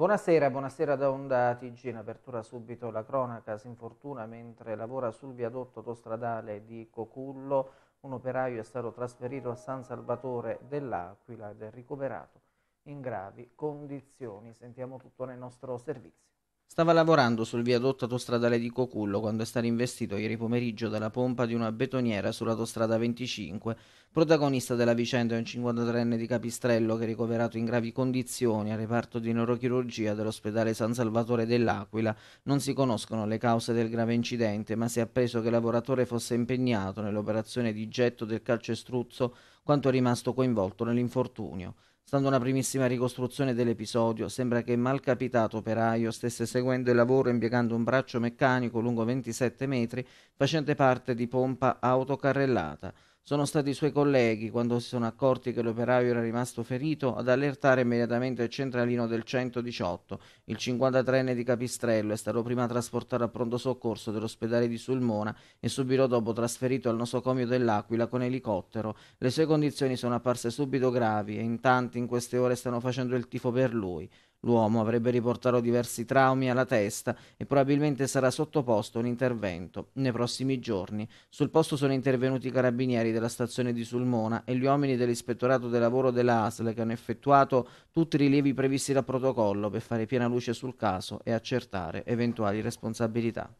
Buonasera, buonasera da Onda TG, in apertura subito la cronaca, si infortuna mentre lavora sul viadotto autostradale di Cocullo, un operaio è stato trasferito a San Salvatore dell'Aquila ed è ricoverato in gravi condizioni, sentiamo tutto nel nostro servizio. Stava lavorando sul viadotto autostradale di Cocullo quando è stato investito ieri pomeriggio dalla pompa di una betoniera sull'autostrada 25 Protagonista della vicenda è un 53enne di Capistrello che è ricoverato in gravi condizioni al reparto di neurochirurgia dell'ospedale San Salvatore dell'Aquila. Non si conoscono le cause del grave incidente, ma si è appreso che il lavoratore fosse impegnato nell'operazione di getto del calcestruzzo quanto è rimasto coinvolto nell'infortunio. Stando una primissima ricostruzione dell'episodio, sembra che il malcapitato operaio stesse seguendo il lavoro impiegando un braccio meccanico lungo 27 metri facente parte di pompa autocarrellata. Sono stati i suoi colleghi, quando si sono accorti che l'operaio era rimasto ferito, ad allertare immediatamente il centralino del 118. Il 53enne di Capistrello è stato prima trasportato a pronto soccorso dell'ospedale di Sulmona e subito dopo trasferito al nosocomio dell'Aquila con elicottero. Le sue condizioni sono apparse subito gravi e in tanti in queste ore stanno facendo il tifo per lui. L'uomo avrebbe riportato diversi traumi alla testa e probabilmente sarà sottoposto a un intervento nei prossimi giorni. Sul posto sono intervenuti i carabinieri della stazione di Sulmona e gli uomini dell'ispettorato del lavoro della ASL che hanno effettuato tutti i rilievi previsti dal protocollo per fare piena luce sul caso e accertare eventuali responsabilità.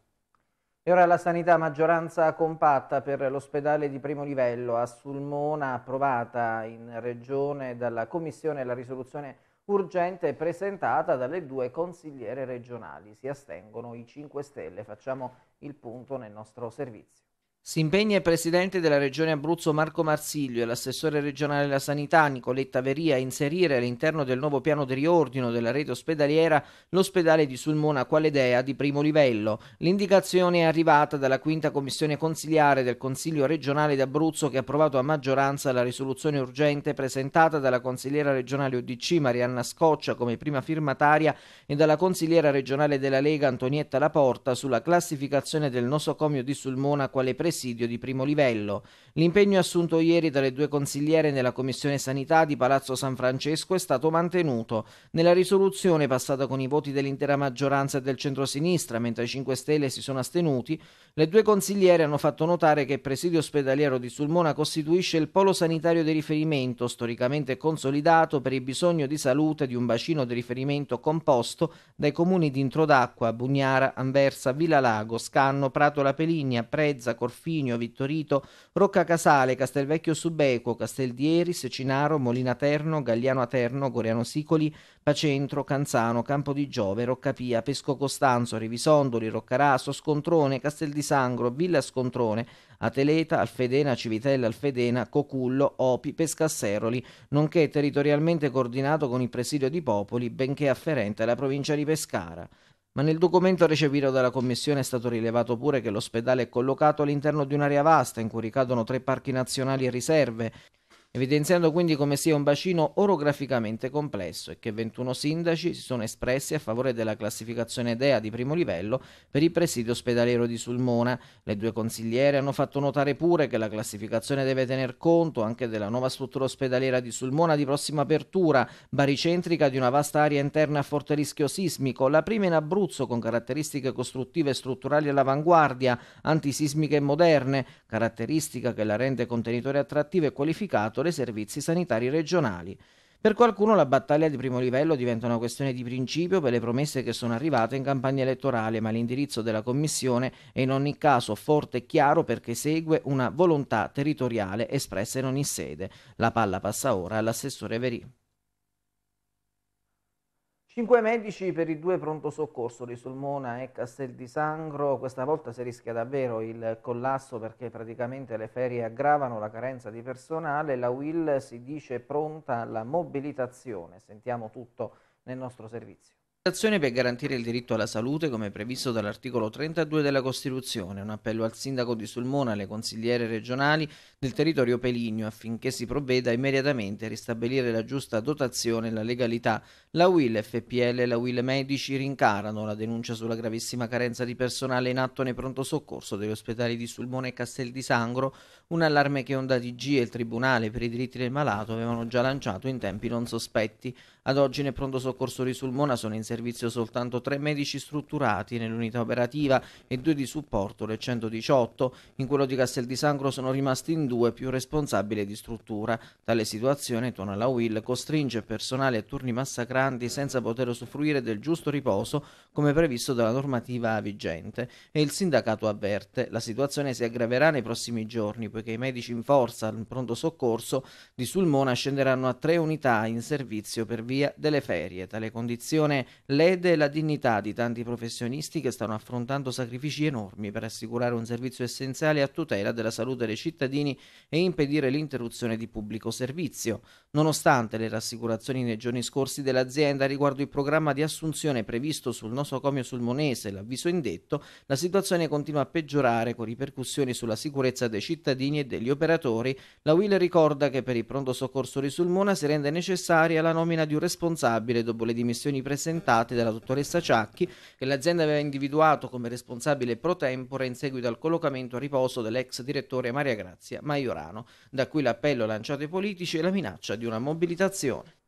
E ora la sanità maggioranza compatta per l'ospedale di primo livello a Sulmona approvata in regione dalla Commissione la risoluzione urgente presentata dalle due consigliere regionali. Si astengono i 5 Stelle. Facciamo il punto nel nostro servizio. Si impegna il presidente della regione Abruzzo Marco Marsiglio e l'assessore regionale della sanità Nicoletta Veria a inserire all'interno del nuovo piano di riordino della rete ospedaliera l'ospedale di Sulmona Qualedea di primo livello. L'indicazione è arrivata dalla quinta commissione consiliare del Consiglio regionale d'Abruzzo che ha approvato a maggioranza la risoluzione urgente presentata dalla consigliera regionale UDC Marianna Scoccia come prima firmataria e dalla consigliera regionale della Lega Antonietta Laporta sulla classificazione del nosocomio di Sulmona quale presidente presidio di primo livello. L'impegno assunto ieri dalle due consigliere nella Commissione Sanità di Palazzo San Francesco è stato mantenuto. Nella risoluzione passata con i voti dell'intera maggioranza e del centrosinistra, mentre i 5 Stelle si sono astenuti, le due consigliere hanno fatto notare che il presidio ospedaliero di Sulmona costituisce il polo sanitario di riferimento storicamente consolidato per il bisogno di salute di un bacino di riferimento composto dai comuni di Introdacqua, Bugnara, Anversa, Villa Lago, Scanno, Prato La Peligna, Prezza, Corfù Golfinio, Vittorito, Rocca Casale, Castelvecchio Subequo, Castel di Cinaro, Molina Terno, Gagliano Aterno, Goriano Sicoli, Pacentro, Canzano, Campo di Giove, Roccapia, Pesco Costanzo, Rivisondoli, Roccaraso, Scontrone, Castel di Sangro, Villa Scontrone, Ateleta, Alfedena, Civitella, Alfedena, Cocullo, Opi, Pescasseroli, nonché territorialmente coordinato con il presidio di Popoli, benché afferente alla provincia di Pescara. Ma nel documento recepito dalla Commissione è stato rilevato pure che l'ospedale è collocato all'interno di un'area vasta in cui ricadono tre parchi nazionali e riserve, evidenziando quindi come sia un bacino orograficamente complesso e che 21 sindaci si sono espressi a favore della classificazione DEA di primo livello per il presidio ospedaliero di Sulmona. Le due consigliere hanno fatto notare pure che la classificazione deve tener conto anche della nuova struttura ospedaliera di Sulmona di prossima apertura, baricentrica di una vasta area interna a forte rischio sismico, la prima in Abruzzo con caratteristiche costruttive e strutturali all'avanguardia, antisismiche e moderne, caratteristica che la rende contenitore attrattivo e qualificato sotto le servizi sanitari regionali. Per qualcuno la battaglia di primo livello diventa una questione di principio per le promesse che sono arrivate in campagna elettorale, ma l'indirizzo della Commissione è in ogni caso forte e chiaro perché segue una volontà territoriale espressa in ogni sede. La palla passa ora all'assessore Verì. Cinque medici per i due pronto soccorso di Sulmona e Castel di Sangro. Questa volta si rischia davvero il collasso perché praticamente le ferie aggravano la carenza di personale. La UIL si dice pronta alla mobilitazione. Sentiamo tutto nel nostro servizio manifestazione per garantire il diritto alla salute come previsto dall'articolo 32 della Costituzione. Un appello al sindaco di Sulmona e alle consigliere regionali del territorio peligno affinché si provveda immediatamente a ristabilire la giusta dotazione e la legalità. La UIL, FPL e la UIL Medici rincarano la denuncia sulla gravissima carenza di personale in atto nei pronto soccorso degli ospedali di Sulmona e Castel di Sangro un allarme che Onda TG e il Tribunale per i diritti del malato avevano già lanciato in tempi non sospetti. Ad oggi nel pronto soccorso di Sulmona sono in servizio soltanto tre medici strutturati nell'unità operativa e due di supporto, le 118. In quello di Castel di Sangro sono rimasti in due più responsabili di struttura. Tale situazione, tona la Will, costringe personale a turni massacranti senza poter usufruire del giusto riposo come previsto dalla normativa vigente. E il sindacato avverte, la situazione si aggraverà nei prossimi giorni, poi perché i medici in forza al pronto soccorso di Sulmona scenderanno a tre unità in servizio per via delle ferie. Tale condizione lede la dignità di tanti professionisti che stanno affrontando sacrifici enormi per assicurare un servizio essenziale a tutela della salute dei cittadini e impedire l'interruzione di pubblico servizio. Nonostante le rassicurazioni nei giorni scorsi dell'azienda riguardo il programma di assunzione previsto sul nosocomio sulmonese e l'avviso indetto, la situazione continua a peggiorare con ripercussioni sulla sicurezza dei cittadini cittadini e degli operatori, la WIL ricorda che per il pronto soccorso di Sulmona si rende necessaria la nomina di un responsabile dopo le dimissioni presentate dalla dottoressa Ciacchi, che l'azienda aveva individuato come responsabile pro tempore in seguito al collocamento a riposo dell'ex direttore Maria Grazia Maiorano, da cui l'appello lanciato ai politici e la minaccia di una mobilitazione.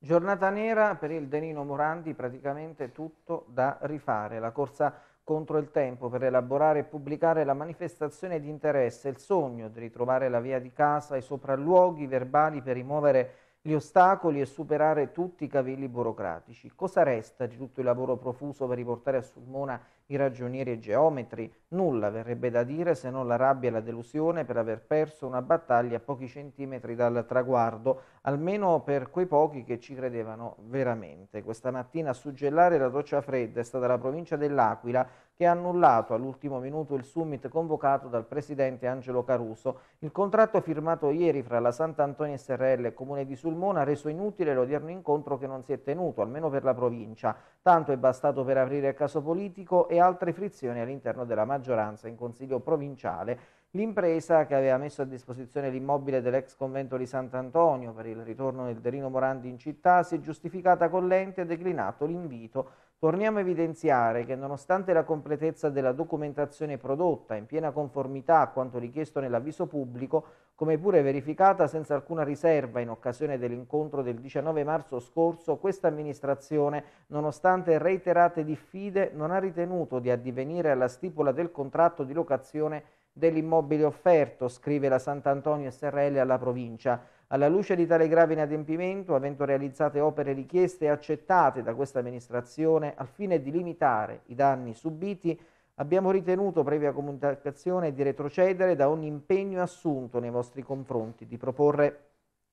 Giornata nera per il Denino Morandi, praticamente tutto da rifare. La corsa contro il tempo per elaborare e pubblicare la manifestazione di interesse, il sogno di ritrovare la via di casa, i sopralluoghi verbali per rimuovere gli ostacoli e superare tutti i cavilli burocratici. Cosa resta di tutto il lavoro profuso per riportare a Sulmona i ragionieri e geometri? Nulla verrebbe da dire se non la rabbia e la delusione per aver perso una battaglia a pochi centimetri dal traguardo, almeno per quei pochi che ci credevano veramente. Questa mattina a suggellare la doccia fredda è stata la provincia dell'Aquila, che ha annullato all'ultimo minuto il summit convocato dal presidente Angelo Caruso. Il contratto firmato ieri fra la Sant'Antonio SRL e Comune di Sulmona ha reso inutile l'odierno incontro che non si è tenuto, almeno per la provincia. Tanto è bastato per aprire il caso politico e altre frizioni all'interno della maggioranza in Consiglio provinciale. L'impresa che aveva messo a disposizione l'immobile dell'ex convento di Sant'Antonio per il ritorno del Derino Morandi in città si è giustificata con l'ente e declinato l'invito Torniamo a evidenziare che nonostante la completezza della documentazione prodotta in piena conformità a quanto richiesto nell'avviso pubblico, come pure verificata senza alcuna riserva in occasione dell'incontro del 19 marzo scorso, questa amministrazione, nonostante reiterate diffide, non ha ritenuto di addivenire alla stipula del contratto di locazione dell'immobile offerto, scrive la Sant'Antonio SRL alla provincia. Alla luce di tale grave inadempimento, avendo realizzate opere richieste e accettate da questa amministrazione al fine di limitare i danni subiti, abbiamo ritenuto, previa comunicazione, di retrocedere da ogni impegno assunto nei vostri confronti, di proporre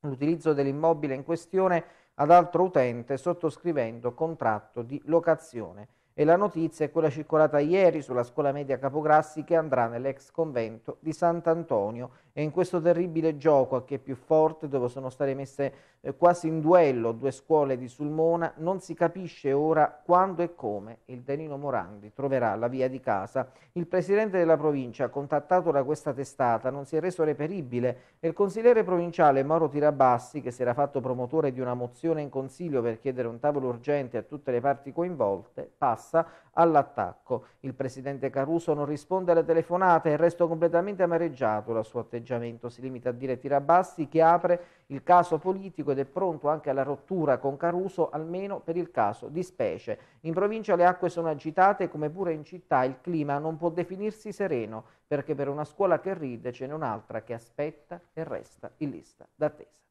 l'utilizzo dell'immobile in questione ad altro utente sottoscrivendo contratto di locazione. E la notizia è quella circolata ieri sulla scuola media Capograssi che andrà nell'ex convento di Sant'Antonio e in questo terribile gioco a chi è più forte, dove sono state messe eh, quasi in duello due scuole di Sulmona, non si capisce ora quando e come il Danilo Morandi troverà la via di casa. Il presidente della provincia, contattato da questa testata, non si è reso reperibile e il consigliere provinciale Mauro Tirabassi, che si era fatto promotore di una mozione in consiglio per chiedere un tavolo urgente a tutte le parti coinvolte, passa all'attacco. Il presidente Caruso non risponde alle telefonate e resto completamente amareggiato la sua attenzione atteggiamento, si limita a dire Tirabassi che apre il caso politico ed è pronto anche alla rottura con Caruso, almeno per il caso di specie. In provincia le acque sono agitate, come pure in città il clima non può definirsi sereno, perché per una scuola che ride ce n'è un'altra che aspetta e resta in lista d'attesa.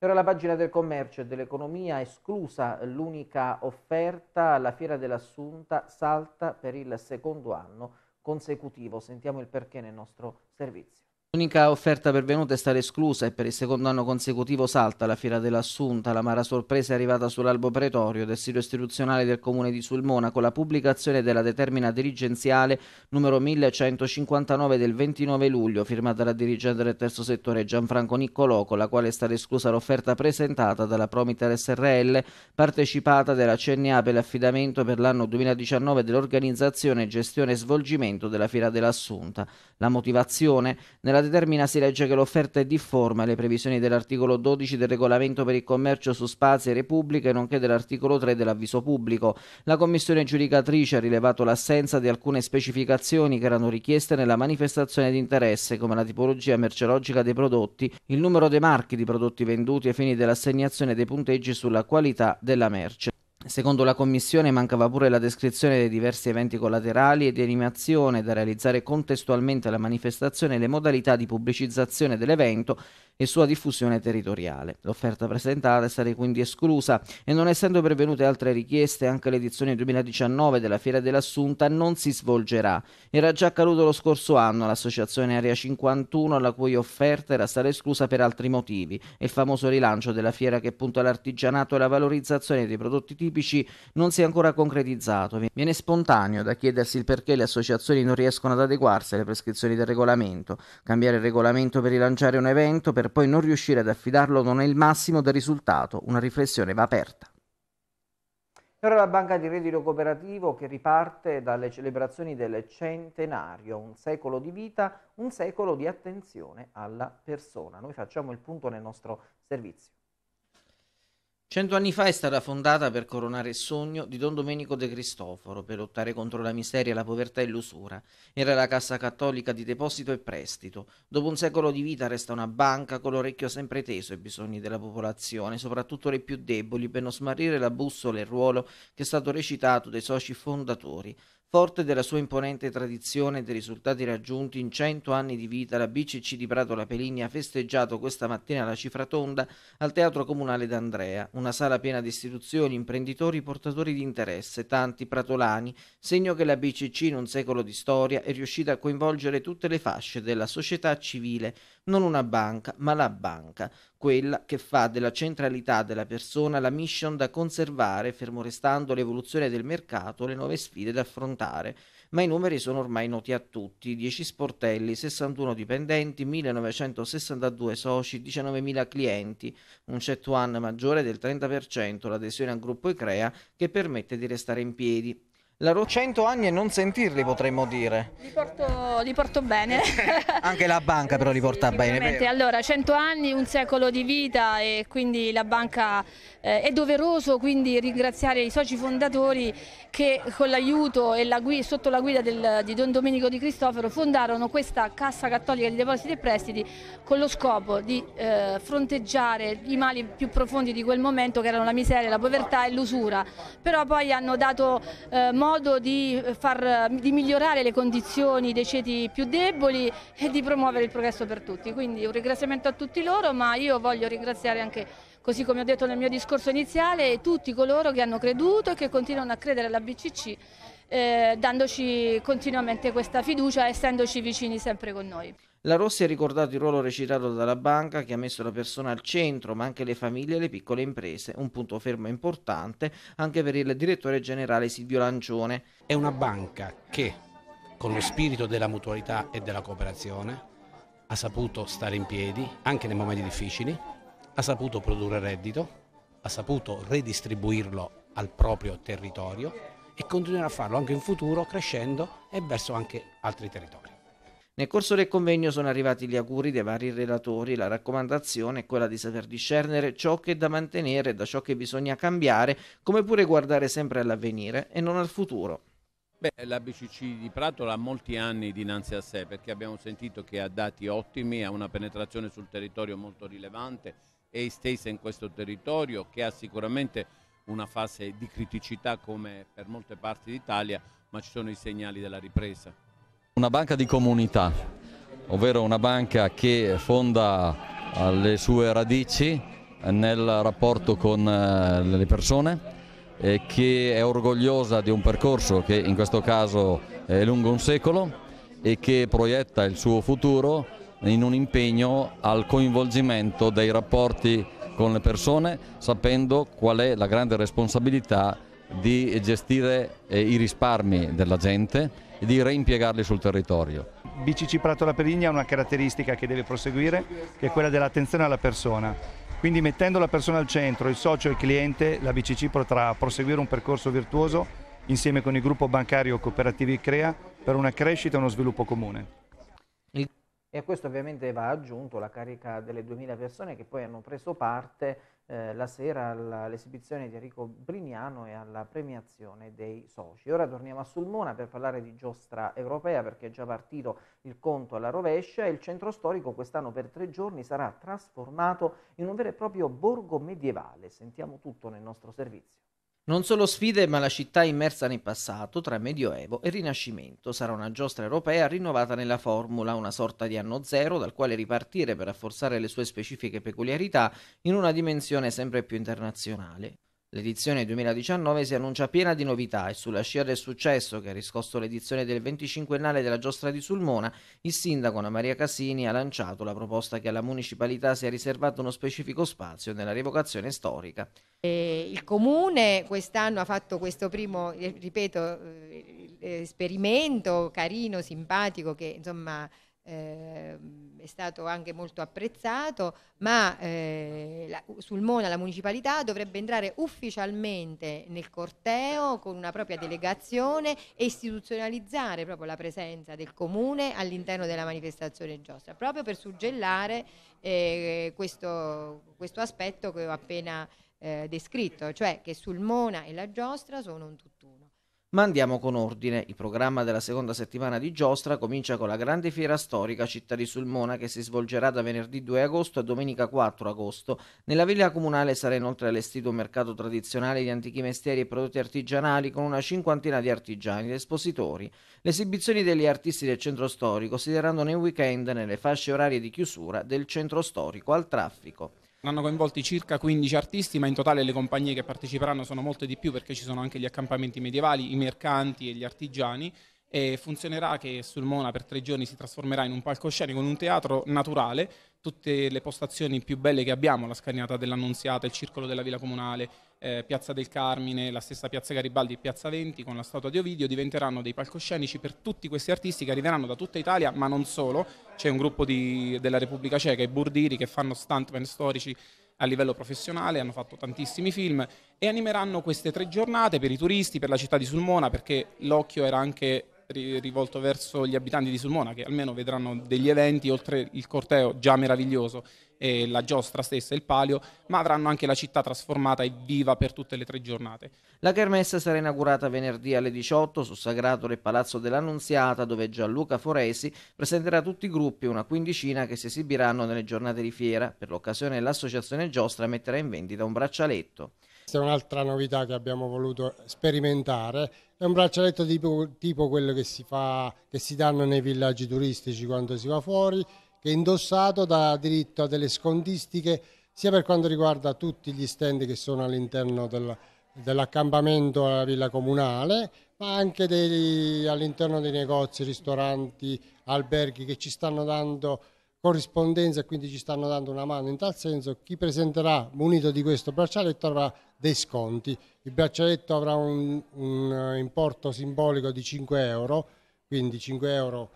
E ora la pagina del commercio e dell'economia, esclusa l'unica offerta, la Fiera dell'Assunta salta per il secondo anno consecutivo. Sentiamo il perché nel nostro servizio. L'unica offerta pervenuta è stata esclusa e per il secondo anno consecutivo salta la fiera dell'Assunta. La mara sorpresa è arrivata sull'albo pretorio del sito istituzionale del comune di Sulmona con la pubblicazione della determina dirigenziale numero 1159 del 29 luglio firmata dal dirigente del terzo settore Gianfranco Niccolò con la quale è stata esclusa l'offerta presentata dalla Promitar SRL partecipata della CNA per l'affidamento per l'anno 2019 dell'organizzazione, gestione e svolgimento della fiera dell'Assunta. La motivazione? Nella nella determina si legge che l'offerta è difforme alle previsioni dell'articolo 12 del regolamento per il commercio su spazi e repubbliche, nonché dell'articolo 3 dell'avviso pubblico. La commissione giudicatrice ha rilevato l'assenza di alcune specificazioni che erano richieste nella manifestazione di interesse, come la tipologia merceologica dei prodotti, il numero dei marchi di prodotti venduti ai fini dell'assegnazione dei punteggi sulla qualità della merce. Secondo la Commissione mancava pure la descrizione dei diversi eventi collaterali e di animazione da realizzare contestualmente alla manifestazione e le modalità di pubblicizzazione dell'evento e sua diffusione territoriale. L'offerta presentata è stata quindi esclusa e non essendo pervenute altre richieste, anche l'edizione 2019 della Fiera dell'Assunta non si svolgerà. Era già accaduto lo scorso anno all'Associazione Area 51, la cui offerta era stata esclusa per altri motivi. il famoso rilancio della fiera che punta all'artigianato e alla valorizzazione dei prodotti tipici non si è ancora concretizzato. Viene spontaneo da chiedersi il perché le associazioni non riescono ad adeguarsi alle prescrizioni del regolamento. Cambiare il regolamento per rilanciare un evento, per per poi non riuscire ad affidarlo non è il massimo del risultato, una riflessione va aperta. E ora la Banca di Reddito Cooperativo che riparte dalle celebrazioni del centenario, un secolo di vita, un secolo di attenzione alla persona. Noi facciamo il punto nel nostro servizio. Cento anni fa è stata fondata per coronare il sogno di Don Domenico De Cristoforo per lottare contro la miseria, la povertà e l'usura. Era la Cassa Cattolica di Deposito e Prestito. Dopo un secolo di vita resta una banca con l'orecchio sempre teso ai bisogni della popolazione, soprattutto le più deboli, per non smarrire la bussola e il ruolo che è stato recitato dai soci fondatori. Forte della sua imponente tradizione e dei risultati raggiunti in 100 anni di vita, la BCC di Prato La ha festeggiato questa mattina la cifra tonda al Teatro Comunale d'Andrea, una sala piena di istituzioni, imprenditori, portatori di interesse, tanti pratolani, segno che la BCC in un secolo di storia è riuscita a coinvolgere tutte le fasce della società civile, non una banca, ma la banca, quella che fa della centralità della persona la mission da conservare, fermo restando l'evoluzione del mercato, le nuove sfide da affrontare. Ma i numeri sono ormai noti a tutti: 10 sportelli, 61 dipendenti, 1962 soci, 19.000 clienti, un CET1 maggiore del 30%, l'adesione al gruppo ICREA che permette di restare in piedi. La L'avrò 100 anni e non sentirli potremmo dire. Li porto, li porto bene. Eh Anche la banca però li porta sì, bene. Allora 100 anni, un secolo di vita e quindi la banca eh, è doveroso quindi ringraziare i soci fondatori che con l'aiuto e la sotto la guida del, di Don Domenico Di Cristoforo fondarono questa Cassa Cattolica di Depositi e Prestiti con lo scopo di eh, fronteggiare i mali più profondi di quel momento che erano la miseria, la povertà e l'usura. Però poi hanno dato eh, modo di, eh, far, eh, di migliorare le condizioni dei ceti più deboli e di promuovere il progresso per tutti. Quindi un ringraziamento a tutti loro, ma io voglio ringraziare anche così come ho detto nel mio discorso iniziale, tutti coloro che hanno creduto e che continuano a credere alla BCC, eh, dandoci continuamente questa fiducia, essendoci vicini sempre con noi. La Rossi ha ricordato il ruolo recitato dalla banca che ha messo la persona al centro, ma anche le famiglie e le piccole imprese, un punto fermo importante anche per il direttore generale Silvio Lancione. È una banca che, con lo spirito della mutualità e della cooperazione, ha saputo stare in piedi anche nei momenti difficili, ha saputo produrre reddito, ha saputo redistribuirlo al proprio territorio e continuerà a farlo anche in futuro crescendo e verso anche altri territori. Nel corso del convegno sono arrivati gli auguri dei vari relatori, la raccomandazione è quella di saper discernere ciò che è da mantenere da ciò che bisogna cambiare, come pure guardare sempre all'avvenire e non al futuro. Beh, la BCC di Prato ha molti anni dinanzi a sé perché abbiamo sentito che ha dati ottimi, ha una penetrazione sul territorio molto rilevante, è estesa in questo territorio che ha sicuramente una fase di criticità come per molte parti d'Italia, ma ci sono i segnali della ripresa. Una banca di comunità, ovvero una banca che fonda eh, le sue radici nel rapporto con eh, le persone, che è orgogliosa di un percorso che in questo caso è lungo un secolo e che proietta il suo futuro in un impegno al coinvolgimento dei rapporti con le persone, sapendo qual è la grande responsabilità di gestire eh, i risparmi della gente e di reimpiegarli sul territorio. BCC Prato La Perigna ha una caratteristica che deve proseguire, che è quella dell'attenzione alla persona. Quindi mettendo la persona al centro, il socio e il cliente, la BCC potrà proseguire un percorso virtuoso insieme con il gruppo bancario Cooperativi Crea per una crescita e uno sviluppo comune. E a questo ovviamente va aggiunto la carica delle 2000 persone che poi hanno preso parte eh, la sera all'esibizione di Enrico Brignano e alla premiazione dei soci. Ora torniamo a Sulmona per parlare di giostra europea perché è già partito il conto alla rovescia e il centro storico quest'anno per tre giorni sarà trasformato in un vero e proprio borgo medievale. Sentiamo tutto nel nostro servizio. Non solo sfide, ma la città immersa nel passato, tra Medioevo e Rinascimento. Sarà una giostra europea rinnovata nella formula, una sorta di anno zero dal quale ripartire per rafforzare le sue specifiche peculiarità in una dimensione sempre più internazionale. L'edizione 2019 si annuncia piena di novità e sulla scia del successo che ha riscosso l'edizione del 25ennale della giostra di Sulmona, il sindaco Anna Maria Casini ha lanciato la proposta che alla municipalità sia riservato uno specifico spazio nella rievocazione storica. il comune quest'anno ha fatto questo primo, eh, ripeto, eh, eh, esperimento carino, simpatico che insomma eh, è stato anche molto apprezzato, ma eh, la, Sulmona, la municipalità, dovrebbe entrare ufficialmente nel corteo con una propria delegazione e istituzionalizzare proprio la presenza del comune all'interno della manifestazione giostra, proprio per suggellare eh, questo, questo, aspetto che ho appena eh, descritto, cioè che sul Mona e la giostra sono un tutto ma andiamo con ordine. Il programma della seconda settimana di giostra comincia con la grande fiera storica Città di Sulmona che si svolgerà da venerdì 2 agosto a domenica 4 agosto. Nella villa comunale sarà inoltre allestito un mercato tradizionale di antichi mestieri e prodotti artigianali con una cinquantina di artigiani ed espositori. Le esibizioni degli artisti del centro storico si terranno nel weekend nelle fasce orarie di chiusura del centro storico al traffico. Hanno coinvolti circa 15 artisti, ma in totale le compagnie che parteciperanno sono molte di più perché ci sono anche gli accampamenti medievali, i mercanti e gli artigiani e funzionerà che sul Mona per tre giorni si trasformerà in un palcoscenico, in un teatro naturale, tutte le postazioni più belle che abbiamo, la scagnata dell'Annunziata, il circolo della Villa Comunale, eh, Piazza del Carmine, la stessa Piazza Garibaldi e Piazza Venti con la statua di Ovidio diventeranno dei palcoscenici per tutti questi artisti che arriveranno da tutta Italia, ma non solo. C'è un gruppo di, della Repubblica Ceca, i Burdiri, che fanno stuntman storici a livello professionale, hanno fatto tantissimi film e animeranno queste tre giornate per i turisti, per la città di Sulmona, perché l'occhio era anche rivolto verso gli abitanti di Sulmona che almeno vedranno degli eventi oltre il corteo già meraviglioso e la giostra stessa, e il palio, ma avranno anche la città trasformata e viva per tutte le tre giornate. La kermesse sarà inaugurata venerdì alle 18 su Sagrato del Palazzo dell'Annunziata, dove Gianluca Foresi presenterà tutti i gruppi, una quindicina che si esibiranno nelle giornate di fiera. Per l'occasione l'associazione Giostra metterà in vendita un braccialetto. Questa è un'altra novità che abbiamo voluto sperimentare è un braccialetto tipo, tipo quello che si, fa, che si danno nei villaggi turistici quando si va fuori, che è indossato da diritto a delle scontistiche sia per quanto riguarda tutti gli stand che sono all'interno del, dell'accampamento alla villa comunale, ma anche all'interno dei negozi, ristoranti, alberghi che ci stanno dando corrispondenza e quindi ci stanno dando una mano in tal senso. Chi presenterà munito di questo braccialetto avrà dei sconti. Il braccialetto avrà un, un eh, importo simbolico di 5 euro, quindi 5 euro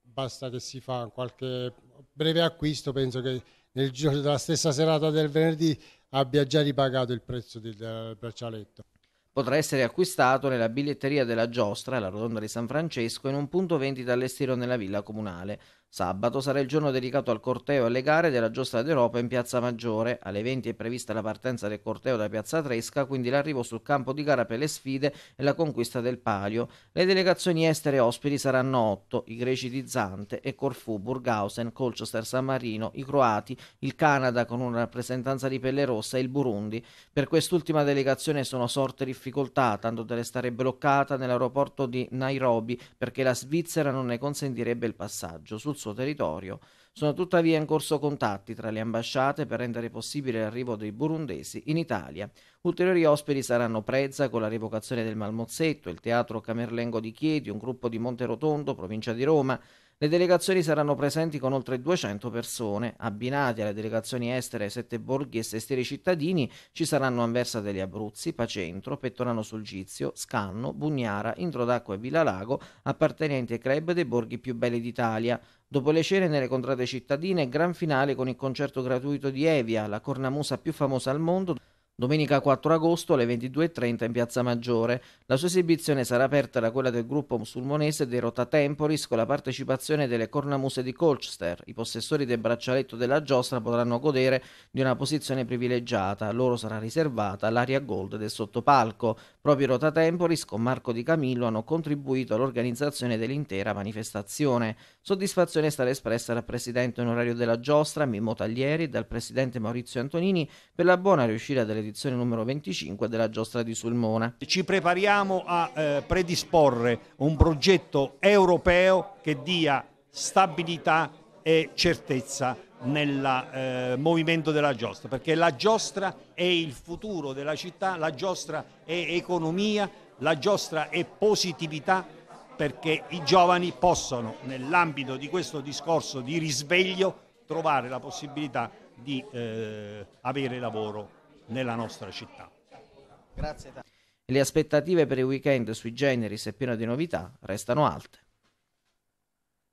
basta che si fa qualche breve acquisto, penso che nel giro della stessa serata del venerdì abbia già ripagato il prezzo del braccialetto. Potrà essere acquistato nella biglietteria della Giostra, la Rotonda di San Francesco, in un punto vendita all'estero nella villa comunale. Sabato sarà il giorno dedicato al corteo e alle gare della giostra d'Europa in Piazza Maggiore. Alle 20 è prevista la partenza del corteo da Piazza Tresca, quindi l'arrivo sul campo di gara per le sfide e la conquista del palio. Le delegazioni estere ospiti saranno 8, i greci di Zante e Corfu, Burghausen, Colchester, San Marino, i croati, il Canada con una rappresentanza di pelle rossa e il Burundi. Per quest'ultima delegazione sono sorte difficoltà, tanto da restare bloccata nell'aeroporto di Nairobi perché la Svizzera non ne consentirebbe il passaggio. Sul suo territorio. Sono tuttavia in corso contatti tra le ambasciate per rendere possibile l'arrivo dei burundesi in Italia. Ulteriori ospiti saranno Prezza con la rievocazione del Malmozzetto, il Teatro Camerlengo di Chieti, un gruppo di Monterotondo, provincia di Roma, le delegazioni saranno presenti con oltre 200 persone. Abbinati alle delegazioni estere Sette Borghi e Sestieri Cittadini ci saranno Anversa degli Abruzzi, Pacentro, Pettorano sul Gizio, Scanno, Bugnara, Introdacqua e Villalago, appartenenti ai club dei borghi più belli d'Italia. Dopo le cene nelle contrade cittadine, gran finale con il concerto gratuito di Evia, la cornamusa più famosa al mondo, Domenica 4 agosto alle 22.30 in Piazza Maggiore. La sua esibizione sarà aperta da quella del gruppo musulmonese dei Rota Temporis con la partecipazione delle cornamuse di Colchester. I possessori del braccialetto della giostra potranno godere di una posizione privilegiata. loro sarà riservata l'area gold del sottopalco. Proprio i Rota Temporis con Marco Di Camillo hanno contribuito all'organizzazione dell'intera manifestazione. Soddisfazione è stata espressa dal presidente onorario della giostra Mimmo Taglieri e dal presidente Maurizio Antonini per la buona riuscita dell'edizione numero 25 della giostra di Sulmona. Ci prepariamo a eh, predisporre un progetto europeo che dia stabilità e certezza nel eh, movimento della giostra, perché la giostra è il futuro della città, la giostra è economia, la giostra è positività perché i giovani possano nell'ambito di questo discorso di risveglio trovare la possibilità di eh, avere lavoro nella nostra città. Grazie. Le aspettative per il weekend sui generis e pieno di novità restano alte.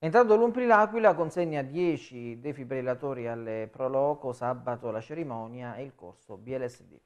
Entrando l'Umpri L'Aquila consegna 10 defibrillatori alle Proloco, sabato la cerimonia e il corso BLSD.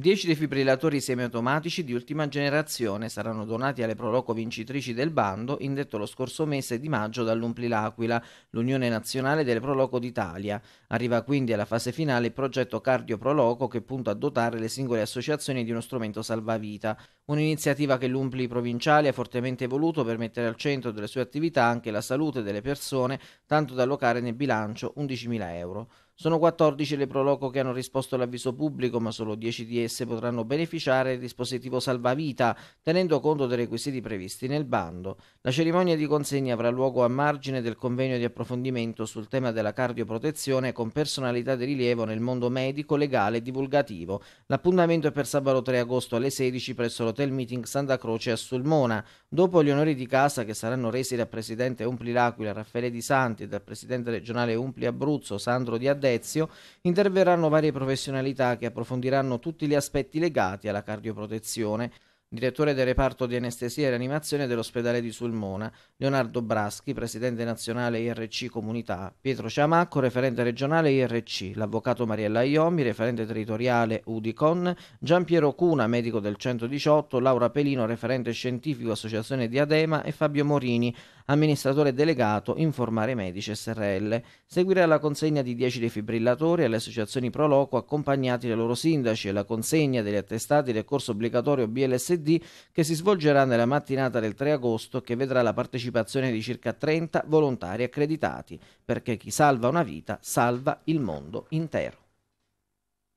10 defibrillatori semiautomatici di ultima generazione saranno donati alle Proloco vincitrici del bando indetto lo scorso mese di maggio dall'Umpli L'Aquila, l'Unione Nazionale delle Proloco d'Italia. Arriva quindi alla fase finale il progetto Cardio Proloco che punta a dotare le singole associazioni di uno strumento salvavita, un'iniziativa che l'Umpli provinciale ha fortemente voluto per mettere al centro delle sue attività anche la salute delle persone, tanto da allocare nel bilancio 11.000 euro. Sono 14 le proloco che hanno risposto all'avviso pubblico, ma solo 10 di esse potranno beneficiare del dispositivo salvavita, tenendo conto dei requisiti previsti nel bando. La cerimonia di consegna avrà luogo a margine del convegno di approfondimento sul tema della cardioprotezione con personalità di rilievo nel mondo medico, legale e divulgativo. L'appuntamento è per sabato 3 agosto alle 16 presso l'Hotel Meeting Santa Croce a Sulmona. Dopo gli onori di casa che saranno resi dal presidente Umpli L'Aquila Raffaele Di Santi e dal presidente regionale Umpli Abruzzo Sandro Di Adè, Tezio interverranno varie professionalità che approfondiranno tutti gli aspetti legati alla cardioprotezione direttore del reparto di anestesia e rianimazione dell'ospedale di Sulmona, Leonardo Braschi, presidente nazionale IRC Comunità, Pietro Ciamacco, referente regionale IRC, l'avvocato Mariella Iomi, referente territoriale Udicon, Giampiero Cuna, medico del 118, Laura Pelino, referente scientifico Associazione Diadema e Fabio Morini, amministratore delegato Informare Medici SRL. Seguirà la consegna di 10 defibrillatori alle associazioni Proloco accompagnati dai loro sindaci e la consegna degli attestati del corso obbligatorio BLSD martedì che si svolgerà nella mattinata del 3 agosto che vedrà la partecipazione di circa 30 volontari accreditati, perché chi salva una vita salva il mondo intero.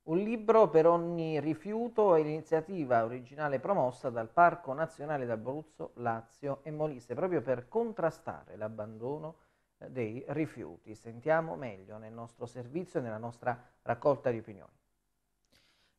Un libro per ogni rifiuto è l'iniziativa originale promossa dal Parco Nazionale d'Abruzzo, Lazio e Molise proprio per contrastare l'abbandono eh, dei rifiuti. Sentiamo meglio nel nostro servizio e nella nostra raccolta di opinioni.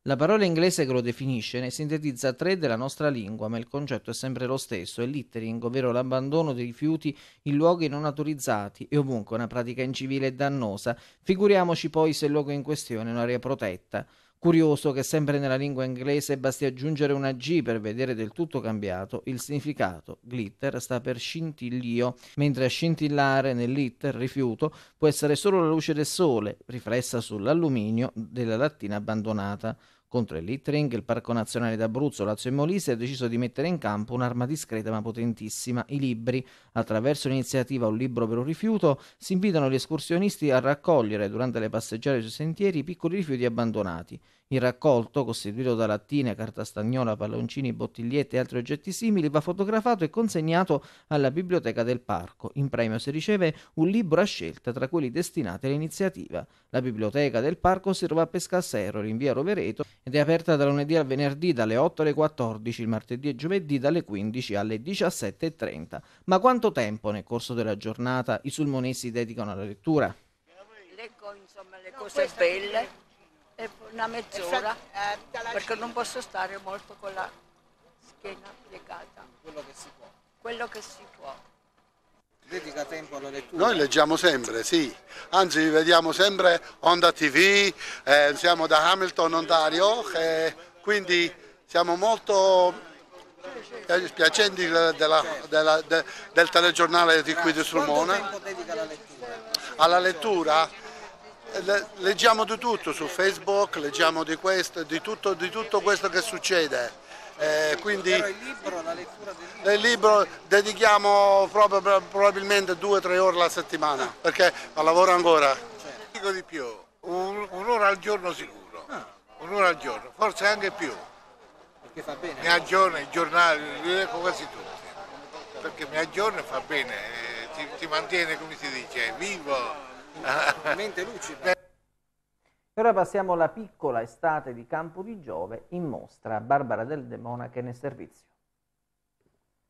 La parola inglese che lo definisce ne sintetizza tre della nostra lingua, ma il concetto è sempre lo stesso, è littering, ovvero l'abbandono dei rifiuti in luoghi non autorizzati e ovunque una pratica incivile e dannosa, figuriamoci poi se il luogo in questione è un'area protetta. Curioso che sempre nella lingua inglese basti aggiungere una G per vedere del tutto cambiato il significato. Glitter sta per scintillio, mentre a scintillare nell'iter, rifiuto, può essere solo la luce del sole, riflessa sull'alluminio della lattina abbandonata. Contro il littering, il Parco Nazionale d'Abruzzo, Lazio e Molise ha deciso di mettere in campo un'arma discreta ma potentissima, i libri. Attraverso l'iniziativa Un libro per un rifiuto si invitano gli escursionisti a raccogliere durante le passeggiate sui sentieri i piccoli rifiuti abbandonati. Il raccolto, costituito da lattine, carta stagnola, palloncini, bottigliette e altri oggetti simili, va fotografato e consegnato alla biblioteca del parco. In premio si riceve un libro a scelta tra quelli destinati all'iniziativa. La biblioteca del parco si trova a Pescasseroli, in via Rovereto, ed è aperta da lunedì al venerdì dalle 8 alle 14, il martedì e giovedì dalle 15 alle 17.30. Ma quanto tempo nel corso della giornata i sulmonesi dedicano alla lettura? Leggo insomma le cose no, belle e una mezz'ora, eh, perché non posso stare molto con la schiena piegata. Quello che si può. Quello che si può. Dedica tempo alla lettura. Noi leggiamo sempre, sì, anzi vediamo sempre Onda TV, eh, siamo da Hamilton, Ontario, eh, quindi siamo molto eh, piacenti della, della, de, del telegiornale di qui di Sulmona. Alla lettura? leggiamo di tutto su Facebook, leggiamo di questo, di tutto, di tutto questo che succede. Eh, quindi il libro, la dedichiamo proprio, probabilmente due o tre ore alla settimana perché lavoro ancora. Certo. Dico di più, un'ora al giorno sicuro, ah. un'ora al giorno, forse anche più. Perché fa bene. Mi aggiorno, i giornali, li leggo quasi tutti, perché mi aggiorno e fa bene, eh, ti, ti mantiene come si dice, vivo mente lucida. E ora passiamo alla piccola estate di Campo di Giove in mostra Barbara del De Monache nel servizio.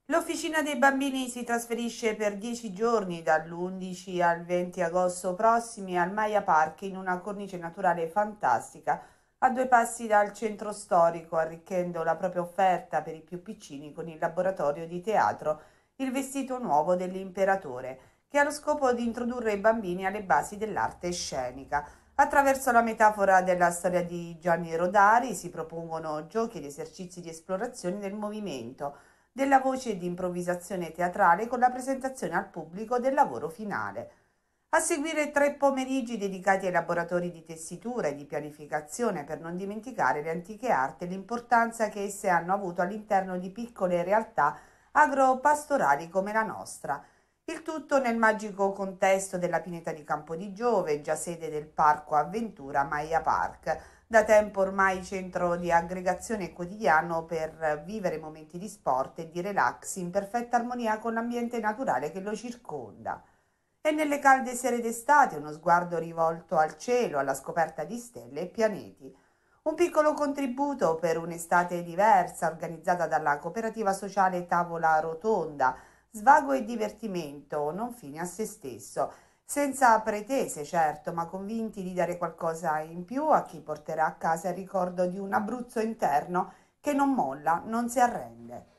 L'Officina dei Bambini si trasferisce per dieci giorni dall'11 al 20 agosto prossimi al Maya Park in una cornice naturale fantastica a due passi dal centro storico, arricchendo la propria offerta per i più piccini con il laboratorio di teatro Il vestito nuovo dell'imperatore che ha lo scopo di introdurre i bambini alle basi dell'arte scenica. Attraverso la metafora della storia di Gianni Rodari si propongono giochi ed esercizi di esplorazione del movimento, della voce e di improvvisazione teatrale con la presentazione al pubblico del lavoro finale. A seguire tre pomeriggi dedicati ai laboratori di tessitura e di pianificazione per non dimenticare le antiche arti e l'importanza che esse hanno avuto all'interno di piccole realtà agropastorali come la nostra. Il tutto nel magico contesto della pineta di Campo di Giove, già sede del parco Avventura Maya Park, da tempo ormai centro di aggregazione quotidiano per vivere momenti di sport e di relax in perfetta armonia con l'ambiente naturale che lo circonda. E nelle calde sere d'estate uno sguardo rivolto al cielo, alla scoperta di stelle e pianeti. Un piccolo contributo per un'estate diversa organizzata dalla cooperativa sociale Tavola Rotonda, svago e divertimento, non fine a se stesso, senza pretese certo, ma convinti di dare qualcosa in più a chi porterà a casa il ricordo di un Abruzzo interno che non molla, non si arrende.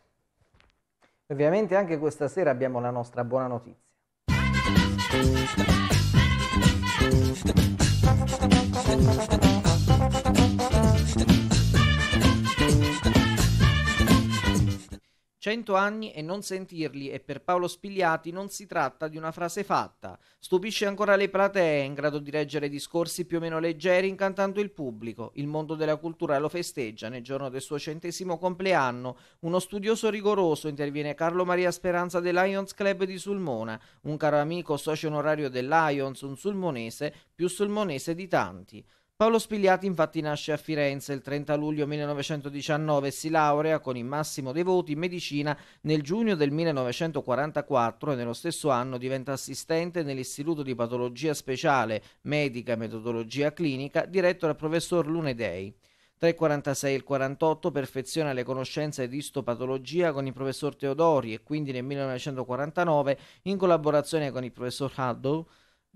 Ovviamente anche questa sera abbiamo la nostra buona notizia. Thank you. Cento anni e non sentirli e per Paolo Spigliati non si tratta di una frase fatta. Stupisce ancora le platee in grado di reggere discorsi più o meno leggeri incantando il pubblico. Il mondo della cultura lo festeggia nel giorno del suo centesimo compleanno. Uno studioso rigoroso interviene Carlo Maria Speranza del Lions Club di Sulmona, un caro amico socio onorario del Lions, un sulmonese, più sulmonese di tanti. Paolo Spigliati infatti nasce a Firenze il 30 luglio 1919 e si laurea con il massimo dei voti in medicina nel giugno del 1944 e nello stesso anno diventa assistente nell'Istituto di Patologia Speciale, Medica e Metodologia Clinica diretto dal professor Lunedei. Tra il 46 e il 48 perfeziona le conoscenze di istopatologia con il professor Teodori e quindi nel 1949, in collaborazione con il professor Haddow,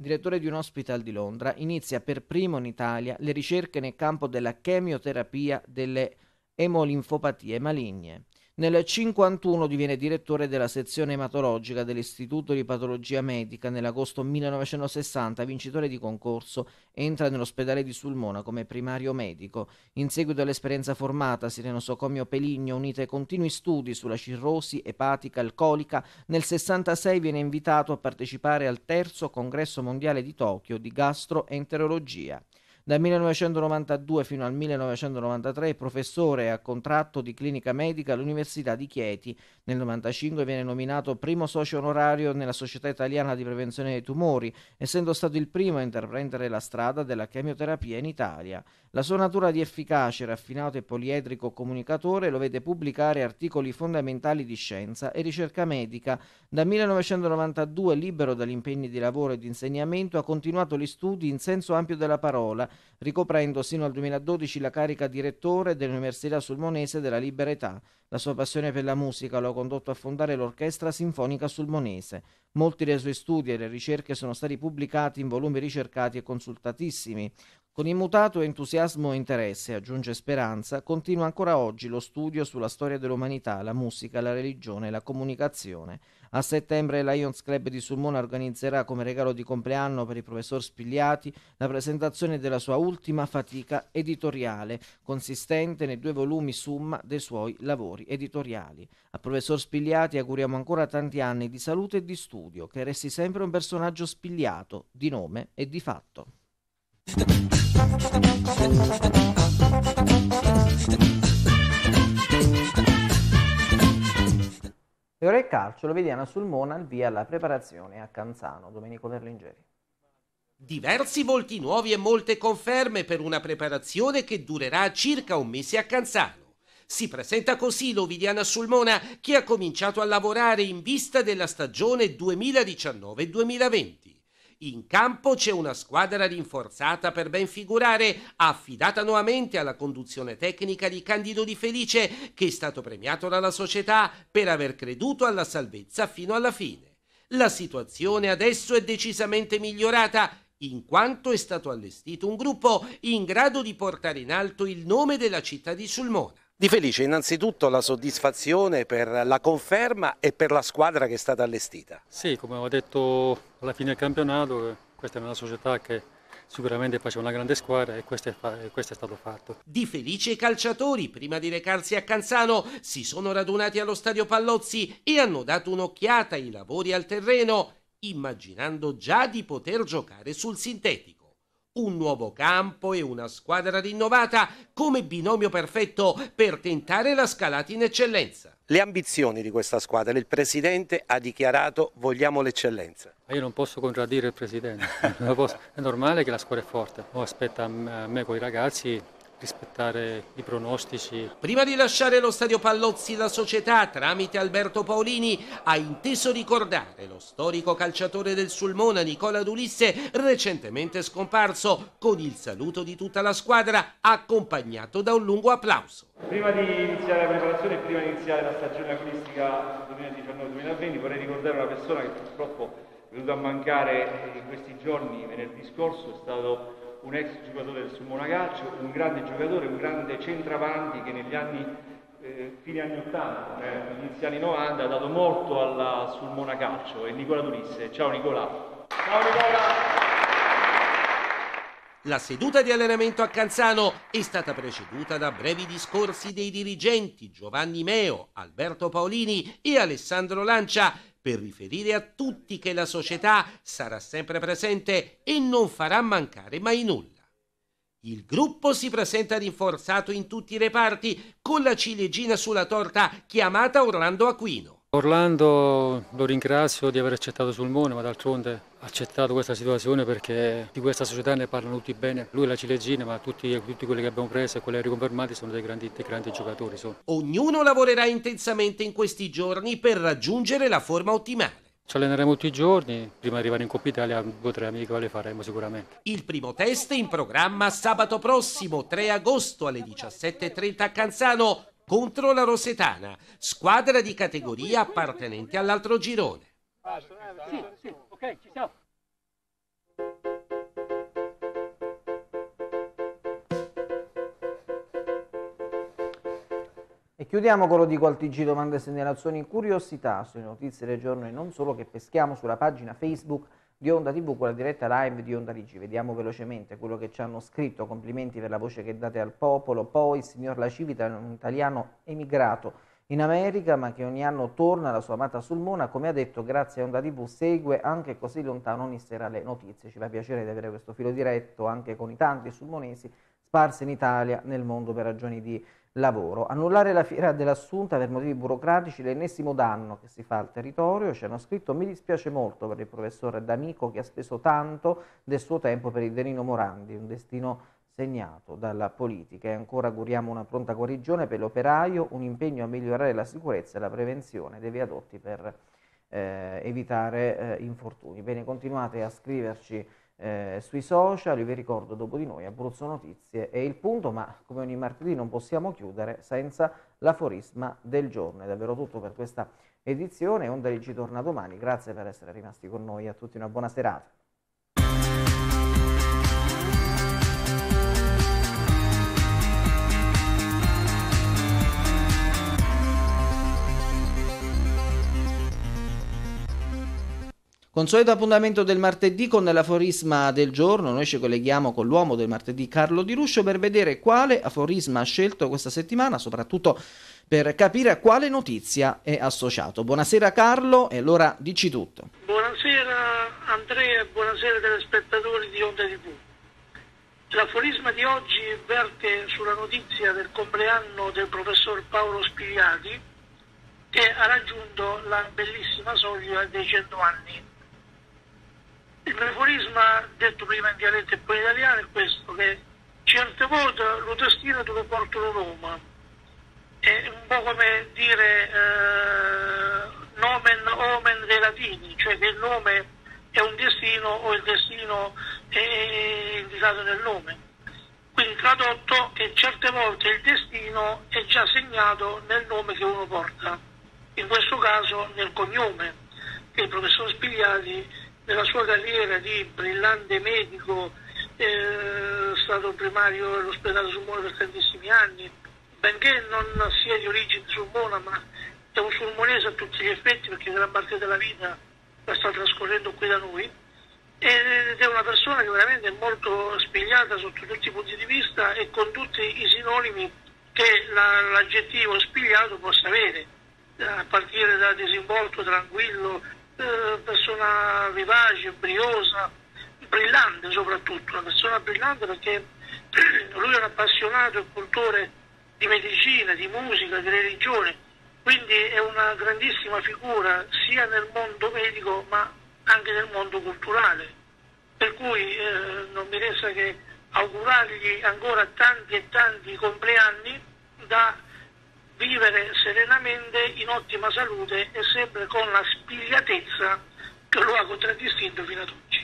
direttore di un hospital di Londra, inizia per primo in Italia le ricerche nel campo della chemioterapia delle emolinfopatie maligne. Nel 1951 diviene direttore della sezione ematologica dell'Istituto di Patologia Medica. Nell'agosto 1960, vincitore di concorso, entra nell'ospedale di Sulmona come primario medico. In seguito all'esperienza formata, si Socomio Peligno, unita ai continui studi sulla cirrosi epatica alcolica, nel 1966 viene invitato a partecipare al terzo congresso mondiale di Tokyo di gastroenterologia. Dal 1992 fino al 1993 è professore a contratto di clinica medica all'Università di Chieti. Nel 1995 viene nominato primo socio onorario nella Società Italiana di Prevenzione dei Tumori, essendo stato il primo a intraprendere la strada della chemioterapia in Italia. La sua natura di efficace, raffinato e poliedrico comunicatore lo vede pubblicare articoli fondamentali di scienza e ricerca medica. Dal 1992, libero dagli impegni di lavoro e di insegnamento, ha continuato gli studi in senso ampio della parola, ricoprendo sino al 2012 la carica di rettore dell'Università Sulmonese della Libera Età. La sua passione per la musica lo ha condotto a fondare l'Orchestra Sinfonica Sulmonese. Molti dei suoi studi e le ricerche sono stati pubblicati in volumi ricercati e consultatissimi. Con immutato entusiasmo e interesse, aggiunge Speranza, continua ancora oggi lo studio sulla storia dell'umanità, la musica, la religione e la comunicazione. A settembre Lions Club di Sulmona organizzerà come regalo di compleanno per il professor Spigliati la presentazione della sua ultima fatica editoriale, consistente nei due volumi summa dei suoi lavori editoriali. A professor Spigliati auguriamo ancora tanti anni di salute e di studio, che resti sempre un personaggio spigliato, di nome e di fatto. E ora del calcio lo vediamo sul Mona via alla preparazione a Canzano, Domenico Berlingeri. Diversi volti nuovi e molte conferme per una preparazione che durerà circa un mese a Canzano. Si presenta così l'Ovidiana Sulmona che ha cominciato a lavorare in vista della stagione 2019-2020. In campo c'è una squadra rinforzata per ben figurare, affidata nuovamente alla conduzione tecnica di Candido Di Felice, che è stato premiato dalla società per aver creduto alla salvezza fino alla fine. La situazione adesso è decisamente migliorata in quanto è stato allestito un gruppo in grado di portare in alto il nome della città di Sulmona. Di Felice innanzitutto la soddisfazione per la conferma e per la squadra che è stata allestita. Sì, come ho detto alla fine del campionato, questa è una società che sicuramente faceva una grande squadra e questo, è, questo è stato fatto. Di Felice i calciatori, prima di recarsi a Canzano, si sono radunati allo stadio Pallozzi e hanno dato un'occhiata ai lavori al terreno, immaginando già di poter giocare sul sintetico un nuovo campo e una squadra rinnovata come binomio perfetto per tentare la scalata in eccellenza. Le ambizioni di questa squadra, il presidente ha dichiarato vogliamo l'eccellenza. Io non posso contraddire il presidente, è normale che la squadra è forte, o aspetta a me con i ragazzi rispettare i pronostici. Prima di lasciare lo stadio Pallozzi la società tramite Alberto Paolini ha inteso ricordare lo storico calciatore del Sulmona Nicola D'Ulisse recentemente scomparso con il saluto di tutta la squadra accompagnato da un lungo applauso. Prima di iniziare la preparazione e prima di iniziare la stagione agonistica 2019-2020 vorrei ricordare una persona che purtroppo è venuta a mancare in questi giorni, venerdì scorso, è stato un ex giocatore del Sumonagaccio, un grande giocatore, un grande centravanti che negli anni, eh, fine anni 80, eh, inizi anni 90, ha dato molto alla, sul Monacaccio, e Nicola Turisse. Ciao Nicola! Ciao Nicola! La seduta di allenamento a Canzano è stata preceduta da brevi discorsi dei dirigenti Giovanni Meo, Alberto Paolini e Alessandro Lancia per riferire a tutti che la società sarà sempre presente e non farà mancare mai nulla. Il gruppo si presenta rinforzato in tutti i reparti con la ciliegina sulla torta chiamata Orlando Aquino. Orlando lo ringrazio di aver accettato Sulmone, ma d'altronde ha accettato questa situazione perché di questa società ne parlano tutti bene. Lui è la Cilegina, ma tutti, tutti, quelli che abbiamo preso e quelli riconfermati sono dei grandi, dei grandi giocatori. Sono. Ognuno lavorerà intensamente in questi giorni per raggiungere la forma ottimale. Ci alleneremo tutti i giorni, prima di arrivare in Coppa Italia due o tre amiche le faremo sicuramente. Il primo test in programma sabato prossimo, 3 agosto alle 17.30 a Canzano contro la Rossetana, squadra di categoria appartenente all'altro girone. E chiudiamo con lo di TG domande e segnalazioni, curiosità sulle notizie del giorno e non solo che peschiamo sulla pagina Facebook di Onda TV, quella diretta live di Onda Ligi. Vediamo velocemente quello che ci hanno scritto, complimenti per la voce che date al popolo. Poi il signor La Civita un italiano emigrato in America, ma che ogni anno torna alla sua amata Sulmona, come ha detto, grazie a Onda TV segue anche così lontano ogni sera le notizie. Ci fa piacere di avere questo filo diretto anche con i tanti sulmonesi sparsi in Italia, nel mondo per ragioni di lavoro. Annullare la fiera dell'assunta per motivi burocratici l'ennesimo danno che si fa al territorio. Ci hanno scritto mi dispiace molto per il professore D'Amico che ha speso tanto del suo tempo per il Denino Morandi, un destino segnato dalla politica. E ancora auguriamo una pronta guarigione per l'operaio, un impegno a migliorare la sicurezza e la prevenzione dei viadotti per eh, evitare eh, infortuni. Bene, continuate a scriverci eh, sui social, io vi ricordo dopo di noi Abruzzo Notizie è il punto, ma come ogni martedì non possiamo chiudere senza l'aforisma del giorno. È davvero tutto per questa edizione, Onda ci torna domani, grazie per essere rimasti con noi, a tutti una buona serata. Consueto appuntamento del martedì con l'aforisma del giorno, noi ci colleghiamo con l'uomo del martedì Carlo Di Ruscio per vedere quale aforisma ha scelto questa settimana, soprattutto per capire a quale notizia è associato. Buonasera Carlo e allora dici tutto. Buonasera Andrea e buonasera telespettatori di Onda TV. L'aforisma di oggi verte sulla notizia del compleanno del professor Paolo Spigliati che ha raggiunto la bellissima soglia dei 100 anni il prefurisma, detto prima in dialetto e poi in italiano, è questo che certe volte lo destino te lo dove portano Roma. È un po' come dire eh, nomen omen dei latini, cioè che il nome è un destino o il destino è indicato nel nome. Quindi tradotto che certe volte il destino è già segnato nel nome che uno porta, in questo caso nel cognome, che il professor Spigliati nella sua carriera di brillante medico, eh, è stato primario all'ospedale Sulmona per tantissimi anni, benché non sia di origine sulmona, ma è un sulmonese a tutti gli effetti perché gran parte della vita la sta trascorrendo qui da noi ed è una persona che veramente è molto spigliata sotto tutti i punti di vista e con tutti i sinonimi che l'aggettivo spigliato possa avere, a partire da disinvolto, tranquillo, eh, persona vivace, briosa, brillante soprattutto, una persona brillante perché lui è un appassionato e cultore di medicina, di musica, di religione, quindi è una grandissima figura sia nel mondo medico ma anche nel mondo culturale. Per cui eh, non mi resta che augurargli ancora tanti e tanti compleanni da vivere serenamente, in ottima salute e sempre con la spigliatezza che lo ha contraddistinto fino ad oggi.